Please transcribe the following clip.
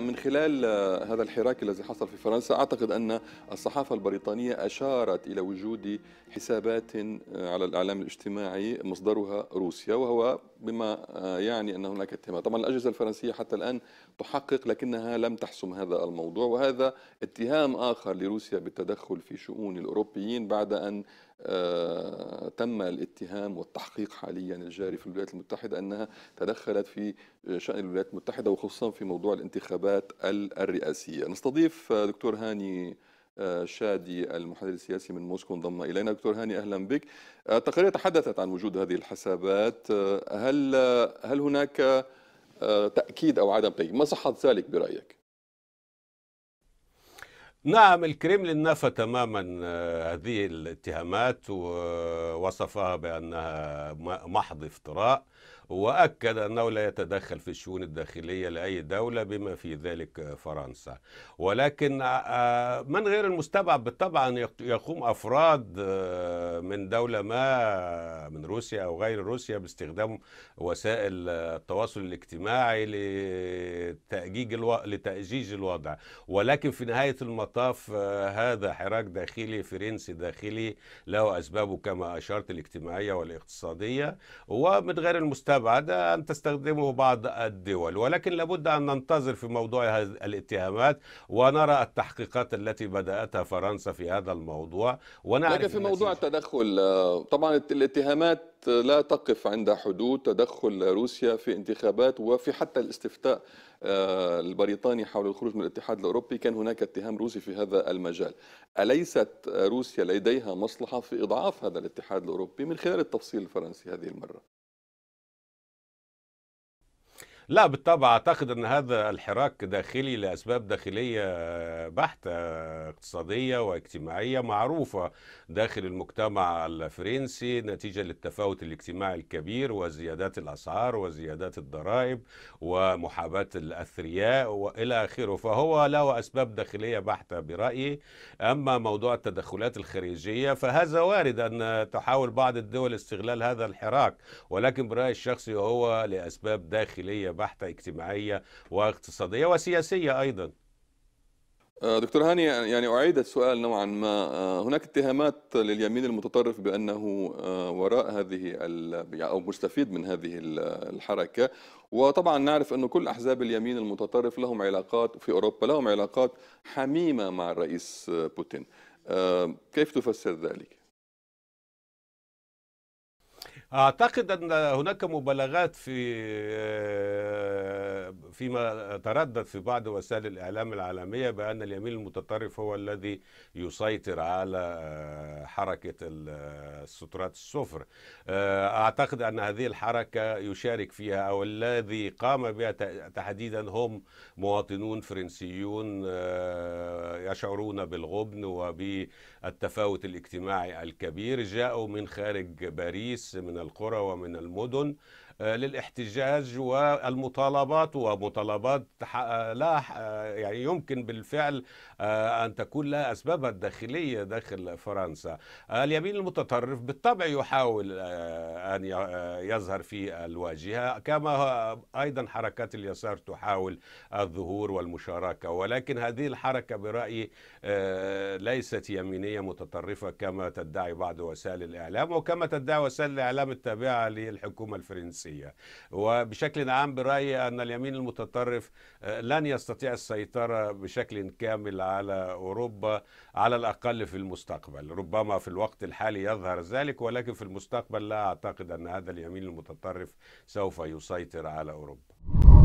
من خلال آه، هذا الحراك الذي حصل في فرنسا أعتقد أن الصحافة البريطانية أشارت إلى وجود حسابات آه، على الإعلام الاجتماعي مصدرها روسيا وهو بما آه، يعني أن هناك اتهامات طبعا الأجهزة الفرنسية حتى الآن تحقق لكنها لم تحسم هذا الموضوع وهذا اتهام آخر لروسيا بالتدخل في شؤون الأوروبيين بعد أن آه، تم الاتهام والتحقيق حاليا الجاري في الولايات المتحدة أنها تدخلت في شأن الولايات المتحدة وخصوصا في موضوع الانتخابات الرئاسية نستضيف دكتور هاني آه، شادي المحلل السياسي من موسكو انضم الينا دكتور هاني اهلا بك آه، التقارير تحدثت عن وجود هذه الحسابات هل هل هناك تاكيد او عدم تاكيد ما صحه ذلك برايك نعم الكريملين نفى تماما آه، هذه الاتهامات ووصفها آه، بأنها محض افتراء وأكد أنه لا يتدخل في الشؤون الداخلية لأي دولة بما في ذلك فرنسا ولكن آه، آه، من غير المستبعد بالطبع أن يقوم أفراد آه، من دولة ما من روسيا أو غير روسيا باستخدام وسائل التواصل الاجتماعي لتأجيج الو... لتأجيج الوضع ولكن في نهاية المطاف هذا حراك داخلي فرنسي داخلي له أسبابه كما أشرت الاجتماعية والاقتصادية ومن غير المستبعد بعد أن تستخدمه بعض الدول ولكن لابد أن ننتظر في موضوع هذه الاتهامات ونرى التحقيقات التي بدأتها فرنسا في هذا الموضوع ونعرف لكن في موضوع التدخل آه، طبعا الاتهامات لا تقف عند حدود تدخل روسيا في انتخابات وفي حتى الاستفتاء آه، البريطاني حول الخروج من الاتحاد الاوروبي كان هناك اتهام روسي في هذا المجال. اليست روسيا لديها مصلحه في اضعاف هذا الاتحاد الاوروبي من خلال التفصيل الفرنسي هذه المره؟ لا بالطبع اعتقد ان هذا الحراك داخلي لاسباب داخليه بحته اقتصاديه واجتماعيه معروفه داخل المجتمع الفرنسي نتيجه للتفاوت الاجتماعي الكبير وزيادات الاسعار وزيادات الضرائب ومحاباه الاثرياء والى اخره فهو له اسباب داخليه بحته برايي اما موضوع التدخلات الخارجيه فهذا وارد ان تحاول بعض الدول استغلال هذا الحراك ولكن برايي الشخصي هو لاسباب داخليه بحتة اجتماعية واقتصادية وسياسية أيضا آه، دكتور هاني يعني أعيد السؤال نوعا ما آه، هناك اتهامات لليمين المتطرف بأنه آه، وراء هذه يعني، أو مستفيد من هذه الحركة وطبعا نعرف أن كل أحزاب اليمين المتطرف لهم علاقات في أوروبا لهم علاقات حميمة مع الرئيس بوتين كيف تفسر ذلك؟ اعتقد ان هناك مبالغات في آه، فيما تردد في بعض وسائل الاعلام العالميه بان اليمين المتطرف هو الذي يسيطر على آه، حركه آه، السترات الصفر اعتقد ان هذه الحركه يشارك فيها او الذي قام بها تحديدا هم مواطنون فرنسيون يشعرون بالغبن وبالتفاوت الاجتماعي الكبير جاءوا من خارج باريس من من القرى ومن المدن آه، للاحتجاج والمطالبات ومطالبات آه، لا آه، يعني يمكن بالفعل أن تكون لها أسبابها الداخلية داخل فرنسا اليمين المتطرف بالطبع يحاول أن يظهر في الواجهة كما أيضا حركات اليسار تحاول الظهور والمشاركة ولكن هذه الحركة برأيي ليست يمينية متطرفة كما تدعي بعض وسائل الإعلام وكما تدعي وسائل الإعلام التابعة للحكومة الفرنسية السياسية وبشكل عام برأيي أن اليمين المتطرف آه، لن يستطيع السيطرة بشكل كامل على أوروبا على الأقل في المستقبل ربما في الوقت الحالي يظهر ذلك ولكن في المستقبل لا أعتقد أن هذا اليمين المتطرف سوف يسيطر على أوروبا